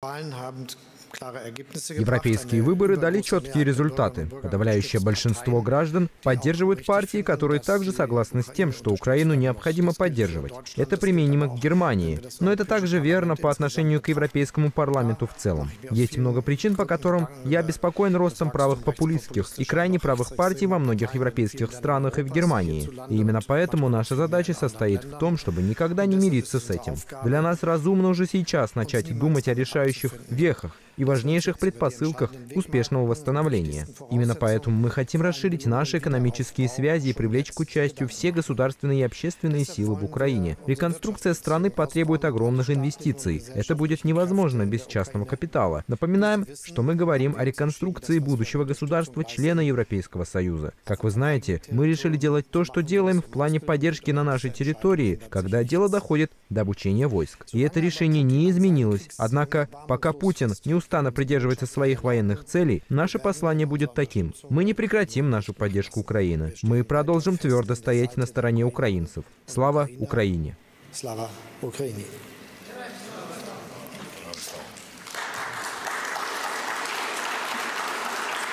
wahlen haben Европейские выборы дали четкие результаты. Подавляющее большинство граждан поддерживают партии, которые также согласны с тем, что Украину необходимо поддерживать. Это применимо к Германии, но это также верно по отношению к Европейскому парламенту в целом. Есть много причин, по которым я обеспокоен ростом правых популистских и крайне правых партий во многих европейских странах и в Германии. И именно поэтому наша задача состоит в том, чтобы никогда не мириться с этим. Для нас разумно уже сейчас начать думать о решающих вехах, и важнейших предпосылках успешного восстановления. Именно поэтому мы хотим расширить наши экономические связи и привлечь к участию все государственные и общественные силы в Украине. Реконструкция страны потребует огромных инвестиций. Это будет невозможно без частного капитала. Напоминаем, что мы говорим о реконструкции будущего государства члена Европейского Союза. Как вы знаете, мы решили делать то, что делаем в плане поддержки на нашей территории, когда дело доходит до обучения войск. И это решение не изменилось. Однако, пока Путин не установил Казахстана придерживается своих военных целей, наше послание будет таким. Мы не прекратим нашу поддержку Украины. Мы продолжим твердо стоять на стороне украинцев. Слава Украине! Слава Украине!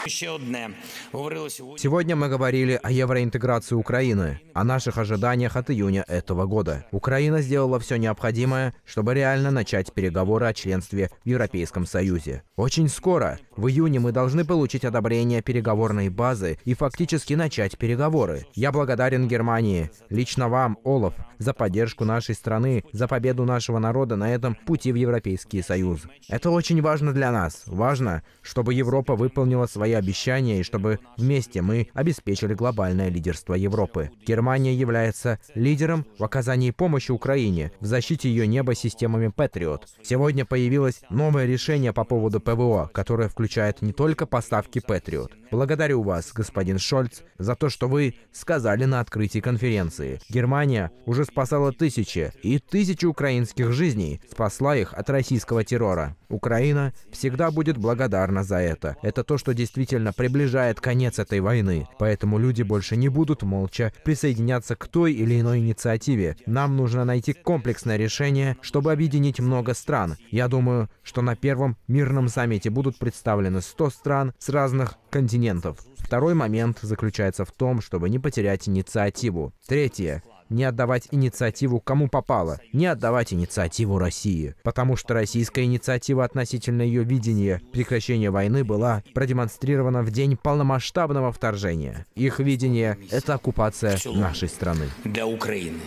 Сегодня мы говорили о евроинтеграции Украины, о наших ожиданиях от июня этого года. Украина сделала все необходимое, чтобы реально начать переговоры о членстве в Европейском Союзе. Очень скоро, в июне, мы должны получить одобрение переговорной базы и фактически начать переговоры. Я благодарен Германии, лично вам, Олаф, за поддержку нашей страны, за победу нашего народа на этом пути в Европейский Союз. Это очень важно для нас. Важно, чтобы Европа выполнила свои обещания и чтобы вместе мы обеспечили глобальное лидерство Европы. Германия является лидером в оказании помощи Украине в защите ее неба системами Patriot. Сегодня появилось новое решение по поводу ПВО, которое включает не только поставки Patriot. Благодарю вас, господин Шольц, за то, что вы сказали на открытии конференции. Германия уже спасала тысячи и тысячи украинских жизней, спасла их от российского террора. Украина всегда будет благодарна за это. Это то, что действительно приближает конец этой войны. Поэтому люди больше не будут молча присоединяться к той или иной инициативе. Нам нужно найти комплексное решение, чтобы объединить много стран. Я думаю, что на первом мирном саммите будут представлены 100 стран с разных континентов. Второй момент заключается в том, чтобы не потерять инициативу. Третье не отдавать инициативу кому попало, не отдавать инициативу России. Потому что российская инициатива относительно ее видения прекращения войны была продемонстрирована в день полномасштабного вторжения. Их видение – это оккупация нашей страны. Для Украины,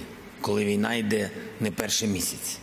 когда война идет не первый месяц.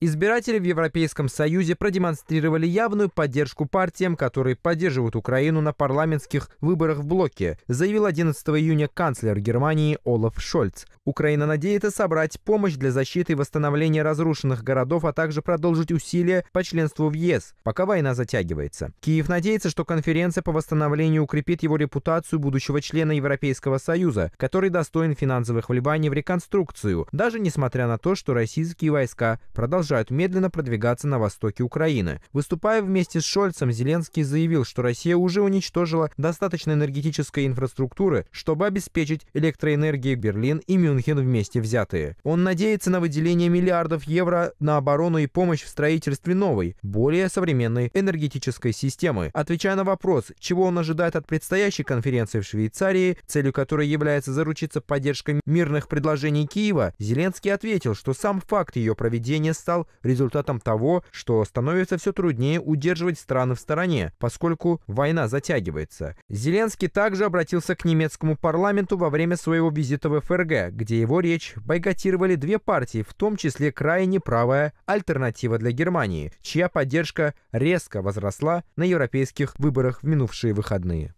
Избиратели в Европейском Союзе продемонстрировали явную поддержку партиям, которые поддерживают Украину на парламентских выборах в блоке, заявил 11 июня канцлер Германии Олаф Шольц. Украина надеется собрать помощь для защиты и восстановления разрушенных городов, а также продолжить усилия по членству в ЕС, пока война затягивается. Киев надеется, что конференция по восстановлению укрепит его репутацию будущего члена Европейского Союза, который достоин финансовых вливаний в реконструкцию, даже несмотря на то, что российские войска продолжают продолжают медленно продвигаться на востоке Украины. Выступая вместе с Шольцем, Зеленский заявил, что Россия уже уничтожила достаточно энергетической инфраструктуры, чтобы обеспечить электроэнергией Берлин и Мюнхен вместе взятые. Он надеется на выделение миллиардов евро на оборону и помощь в строительстве новой, более современной энергетической системы. Отвечая на вопрос, чего он ожидает от предстоящей конференции в Швейцарии, целью которой является заручиться поддержкой мирных предложений Киева, Зеленский ответил, что сам факт ее проведения стал стал результатом того, что становится все труднее удерживать страны в стороне, поскольку война затягивается. Зеленский также обратился к немецкому парламенту во время своего визита в ФРГ, где его речь бойкотировали две партии, в том числе крайне правая «Альтернатива для Германии», чья поддержка резко возросла на европейских выборах в минувшие выходные.